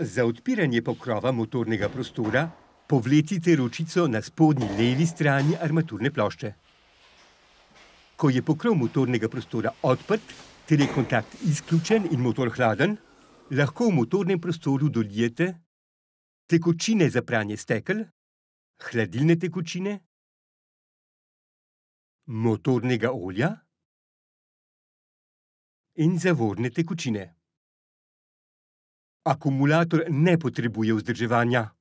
Za odpiranje pokrova motornega prostora povlecite ročico na spodnji levi strani armaturne plošče. Ko je pokrov motornega prostora odprt, ter je kontakt izključen in motor hladen, lahko v motornem prostoru dolijete tekočine za pranje stekel, hladilne tekočine, motornega olja in zavorne tekočine akumulator ne potrebuje vzdrževanja.